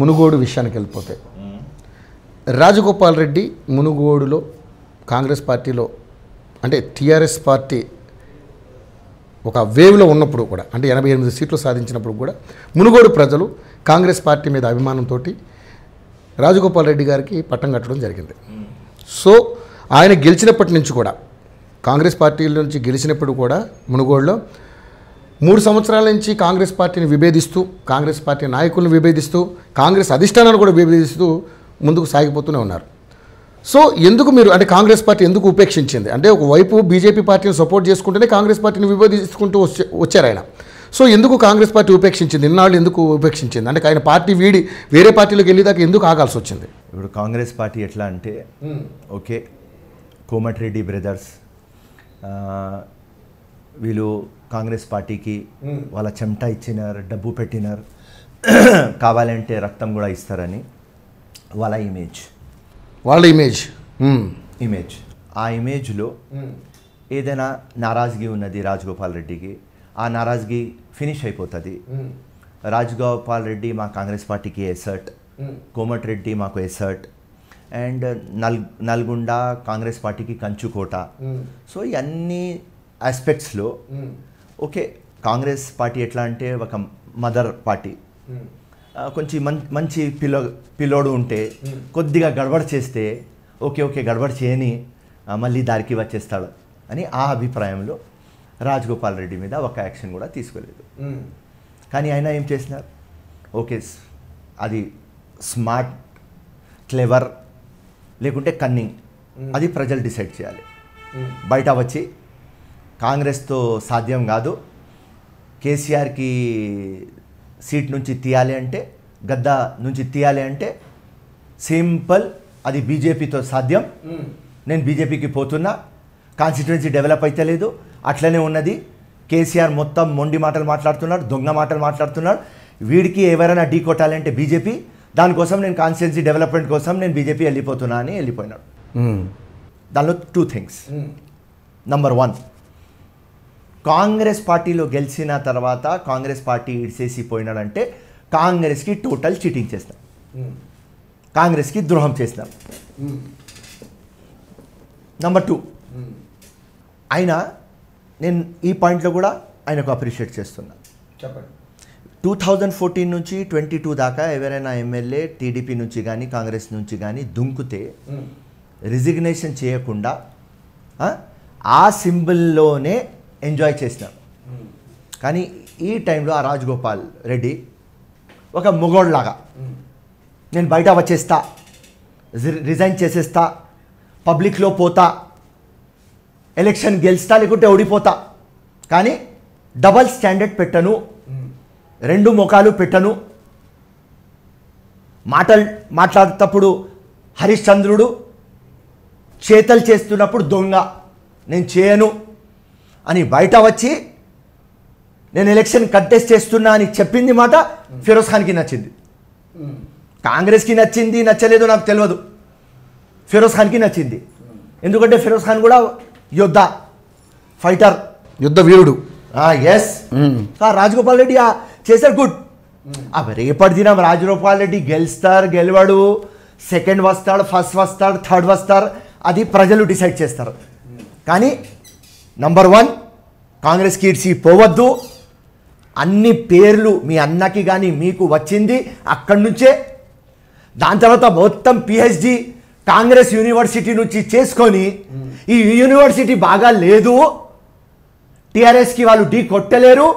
మునుగోడు విషయానికి వెళ్ళిపోతే రాజగోపాల్ రెడ్డి మునుగోడులో కాంగ్రెస్ పార్టీలో అంటే టీఆర్ఎస్ పార్టీ ఒక వేవ్లో ఉన్నప్పుడు కూడా అంటే ఎనభై ఎనిమిది సీట్లు సాధించినప్పుడు కూడా మునుగోడు ప్రజలు కాంగ్రెస్ పార్టీ మీద అభిమానంతో రాజగోపాల్ రెడ్డి గారికి పట్టం కట్టడం జరిగింది సో ఆయన గెలిచినప్పటి నుంచి కూడా కాంగ్రెస్ పార్టీ నుంచి గెలిచినప్పుడు కూడా మునుగోడులో మూడు సంవత్సరాల నుంచి కాంగ్రెస్ పార్టీని విభేదిస్తూ కాంగ్రెస్ పార్టీ నాయకులను విభేదిస్తూ కాంగ్రెస్ అధిష్టానాన్ని కూడా విభేదిస్తూ ముందుకు సాగిపోతూనే ఉన్నారు సో ఎందుకు మీరు అంటే కాంగ్రెస్ పార్టీ ఎందుకు ఉపేక్షించింది అంటే ఒకవైపు బీజేపీ పార్టీని సపోర్ట్ చేసుకుంటేనే కాంగ్రెస్ పార్టీని విభేదించుకుంటూ వచ్చే వచ్చారు ఆయన సో ఎందుకు కాంగ్రెస్ పార్టీ ఉపేక్షించింది ఇన్నాళ్ళు ఎందుకు ఉపేక్షించింది అంటే ఆయన పార్టీ వీడి వేరే పార్టీలోకి వెళ్ళేదాకా ఎందుకు ఆగాల్సి వచ్చింది ఇప్పుడు కాంగ్రెస్ పార్టీ ఎట్లా అంటే ఓకే కోమటిరెడ్డి బ్రదర్స్ వీళ్ళు కాంగ్రెస్ పార్టీకి వాళ్ళ చెమట ఇచ్చినారు డబ్బు పెట్టినారు కావాలంటే రక్తం కూడా ఇస్తారని వాళ్ళ ఇమేజ్ వాళ్ళ ఇమేజ్ ఇమేజ్ ఆ ఇమేజ్లో ఏదైనా నారాజ్గీ ఉన్నది రాజగోపాల్ రెడ్డికి ఆ నారాజ్గీ ఫినిష్ అయిపోతుంది రాజగోపాల్ రెడ్డి మా కాంగ్రెస్ పార్టీకి ఎసర్ట్ కోమటిరెడ్డి రెడ్డి మాకు ఎసర్ట్ అండ్ నల్ నల్గొండ కాంగ్రెస్ పార్టీకి కంచుకోట సో ఇవన్నీ ఆస్పెక్ట్స్లో hmm. ఓకే కాంగ్రెస్ పార్టీ ఎట్లా అంటే ఒక మదర్ పార్టీ hmm. కొంచెం మం మంచి పిలో పిల్లోడు ఉంటే hmm. కొద్దిగా గడబడి చేస్తే ఓకే ఓకే గడబడి చేయని మళ్ళీ దారికి వచ్చేస్తాడు అని ఆ అభిప్రాయంలో రాజగోపాల్ రెడ్డి మీద ఒక యాక్షన్ కూడా తీసుకోలేదు కానీ ఆయన ఏం చేసినారు ఓకే అది స్మార్ట్ క్లెవర్ లేకుంటే కన్నింగ్ అది ప్రజలు డిసైడ్ చేయాలి బయట వచ్చి కాంగ్రెస్తో సాధ్యం కాదు కేసీఆర్కి సీట్ నుంచి తీయాలి అంటే గద్ద నుంచి తీయాలి అంటే సింపుల్ అది బీజేపీతో సాధ్యం నేను బీజేపీకి పోతున్నా కాన్స్టిట్యున్సీ డెవలప్ అయితే లేదు అట్లనే ఉన్నది కేసీఆర్ మొత్తం మొండి మాటలు మాట్లాడుతున్నాడు దొంగ మాటలు మాట్లాడుతున్నాడు వీడికి ఎవరైనా ఢీ కొట్టాలంటే బీజేపీ దానికోసం నేను కాన్స్టిట్యున్సీ డెవలప్మెంట్ కోసం నేను బీజేపీ వెళ్ళిపోతున్నా అని వెళ్ళిపోయినాడు దానిలో two things number one Congress పార్టీలో గెలిచిన తర్వాత కాంగ్రెస్ పార్టీ ఇడిసేసిపోయినాడంటే కాంగ్రెస్కి టోటల్ చీటింగ్ చేస్తాం కాంగ్రెస్కి ద్రోహం చేస్తాం నంబర్ టూ అయినా నేను ఈ పాయింట్లో కూడా ఆయనకు అప్రిషియేట్ చేస్తున్నా చెప్పండి టూ థౌజండ్ ఫోర్టీన్ నుంచి ట్వంటీ టూ దాకా ఎవరైనా ఎమ్మెల్యే టీడీపీ నుంచి కానీ కాంగ్రెస్ నుంచి కానీ దుంకుతే రిజిగ్నేషన్ చేయకుండా ఆ సింబల్లోనే ఎంజాయ్ చేసిన కానీ ఈ టైంలో ఆ రాజగోపాల్ రెడ్డి ఒక మొగోడ్లాగా నేను బయట వచ్చేస్తా రిజైన్ చేసేస్తా పబ్లిక్లో పోతా ఎలక్షన్ గెలుస్తా లేకుంటే ఓడిపోతా కానీ డబల్ స్టాండర్డ్ పెట్టను రెండు ముఖాలు పెట్టను మాటలు మాట్లాడేటప్పుడు హరిశ్చంద్రుడు చేతలు చేస్తున్నప్పుడు దొంగ నేను చేయను అని బయట వచ్చి నేను ఎలక్షన్ కంటెస్ట్ చేస్తున్నా అని చెప్పింది మాట ఫిరోజ్ ఖాన్కి నచ్చింది కాంగ్రెస్కి నచ్చింది నచ్చలేదు నాకు తెలియదు ఫిరోజ్ ఖాన్కి నచ్చింది ఎందుకంటే ఫిరోజ్ ఖాన్ కూడా యుద్ధ ఫైటర్ యుద్ధ వీరుడు ఎస్ రాజగోపాల్ రెడ్డి చేశారు గుడ్ రేపటి దినం రాజగోపాల్ రెడ్డి గెలుస్తారు గెలవాడు సెకండ్ వస్తాడు ఫస్ట్ వస్తాడు థర్డ్ వస్తారు అది ప్రజలు డిసైడ్ చేస్తారు కానీ నంబర్ వన్ కాంగ్రెస్ కీడ్సి పోవద్దు అన్ని పేర్లు మీ అన్నకి కానీ మీకు వచ్చింది అక్కడి నుంచే దాని తర్వాత మొత్తం పిహెచ్డి కాంగ్రెస్ యూనివర్సిటీ నుంచి చేసుకొని ఈ యూనివర్సిటీ బాగా లేదు టీఆర్ఎస్కి వాళ్ళు ఢీ కొట్టలేరు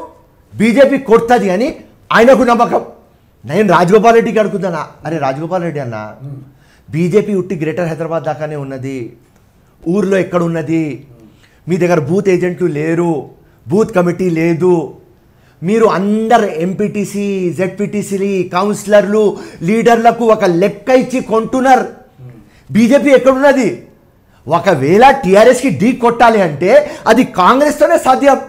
బీజేపీ కొడుతుంది అని ఆయనకు నమ్మకం నేను రాజగోపాల్ రెడ్డికి అడుగుతానా అరే రాజగోపాల్ రెడ్డి అన్న బీజేపీ ఉట్టి గ్రేటర్ హైదరాబాద్ దాకానే ఉన్నది ఊర్లో ఎక్కడున్నది మీ దగ్గర బూత్ ఏజెంట్లు లేరు బూత్ కమిటీ లేదు మీరు అందరు ఎంపీటీసీ జెడ్పీటీసీ కౌన్సిలర్లు లీడర్లకు ఒక లెక్క ఇచ్చి కొంటున్నారు బీజేపీ ఎక్కడున్నది ఒకవేళ టీఆర్ఎస్కి ఢీ కొట్టాలి అంటే అది కాంగ్రెస్తోనే సాధ్యం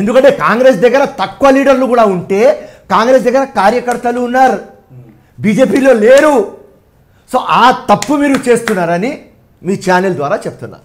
ఎందుకంటే కాంగ్రెస్ దగ్గర తక్కువ లీడర్లు కూడా ఉంటే కాంగ్రెస్ దగ్గర కార్యకర్తలు ఉన్నారు బీజేపీలో లేరు సో ఆ తప్పు మీరు చేస్తున్నారని మీ ఛానల్ ద్వారా చెప్తున్నా